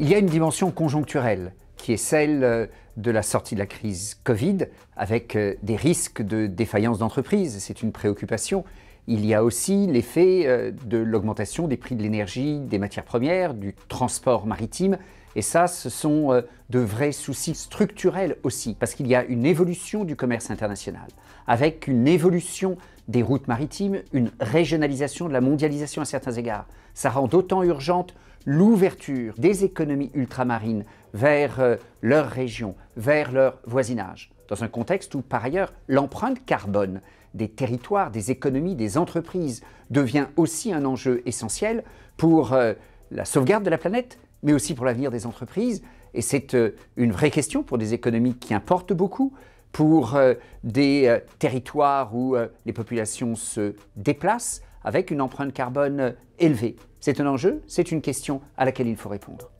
Il y a une dimension conjoncturelle qui est celle euh, de la sortie de la crise Covid avec euh, des risques de défaillance d'entreprise. C'est une préoccupation. Il y a aussi l'effet euh, de l'augmentation des prix de l'énergie, des matières premières, du transport maritime et ça, ce sont euh, de vrais soucis structurels aussi, parce qu'il y a une évolution du commerce international, avec une évolution des routes maritimes, une régionalisation de la mondialisation à certains égards. Ça rend d'autant urgente l'ouverture des économies ultramarines vers euh, leur région, vers leur voisinage, dans un contexte où, par ailleurs, l'empreinte carbone des territoires, des économies, des entreprises devient aussi un enjeu essentiel pour euh, la sauvegarde de la planète, mais aussi pour l'avenir des entreprises. Et c'est euh, une vraie question pour des économies qui importent beaucoup, pour euh, des euh, territoires où les populations se déplacent avec une empreinte carbone élevée. C'est un enjeu, c'est une question à laquelle il faut répondre.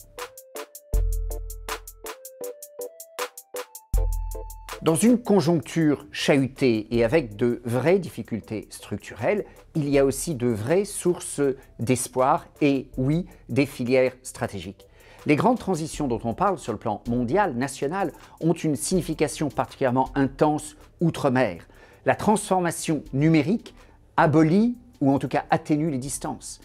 Dans une conjoncture chahutée et avec de vraies difficultés structurelles, il y a aussi de vraies sources d'espoir et, oui, des filières stratégiques. Les grandes transitions dont on parle sur le plan mondial, national, ont une signification particulièrement intense outre-mer. La transformation numérique abolit ou en tout cas atténue les distances.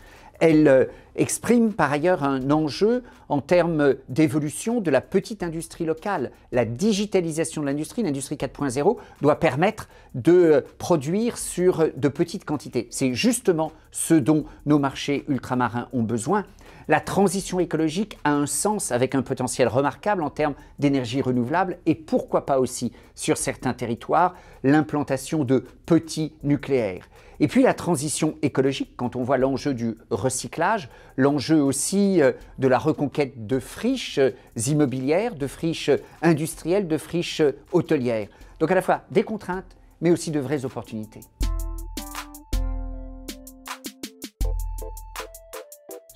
Elle euh, exprime par ailleurs un enjeu en termes d'évolution de la petite industrie locale. La digitalisation de l'industrie, l'industrie 4.0, doit permettre de euh, produire sur euh, de petites quantités. C'est justement ce dont nos marchés ultramarins ont besoin. La transition écologique a un sens avec un potentiel remarquable en termes d'énergie renouvelable et pourquoi pas aussi, sur certains territoires, l'implantation de petits nucléaires. Et puis la transition écologique, quand on voit l'enjeu du recyclage, l'enjeu aussi euh, de la reconquête de friches euh, immobilières, de friches euh, industrielles, de friches hôtelières. Donc à la fois des contraintes, mais aussi de vraies opportunités.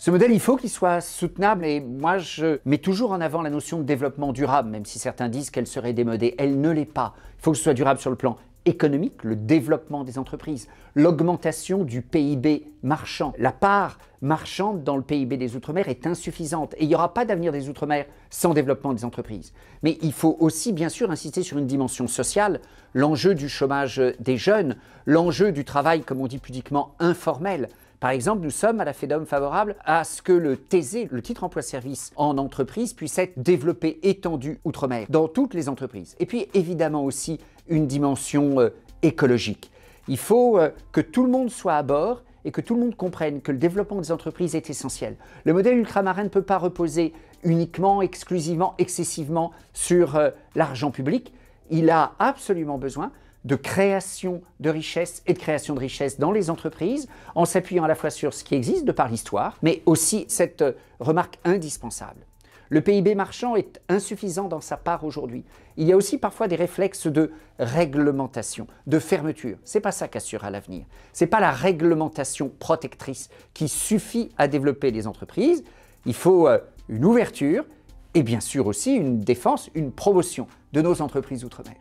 Ce modèle, il faut qu'il soit soutenable et moi, je mets toujours en avant la notion de développement durable, même si certains disent qu'elle serait démodée. Elle ne l'est pas. Il faut que ce soit durable sur le plan économique, le développement des entreprises, l'augmentation du PIB marchand. La part marchande dans le PIB des Outre-mer est insuffisante et il n'y aura pas d'avenir des Outre-mer sans développement des entreprises. Mais il faut aussi bien sûr insister sur une dimension sociale, l'enjeu du chômage des jeunes, l'enjeu du travail, comme on dit pudiquement, informel. Par exemple, nous sommes à la FEDOM favorable à ce que le TZ, le titre emploi-service en entreprise, puisse être développé, étendu outre-mer, dans toutes les entreprises. Et puis évidemment aussi une dimension euh, écologique. Il faut euh, que tout le monde soit à bord et que tout le monde comprenne que le développement des entreprises est essentiel. Le modèle ultramarin ne peut pas reposer uniquement, exclusivement, excessivement sur euh, l'argent public. Il a absolument besoin de création de richesses et de création de richesses dans les entreprises, en s'appuyant à la fois sur ce qui existe de par l'histoire, mais aussi cette euh, remarque indispensable. Le PIB marchand est insuffisant dans sa part aujourd'hui. Il y a aussi parfois des réflexes de réglementation, de fermeture. C'est pas ça à l'avenir. n'est pas la réglementation protectrice qui suffit à développer les entreprises. Il faut euh, une ouverture et bien sûr aussi une défense, une promotion de nos entreprises outre-mer.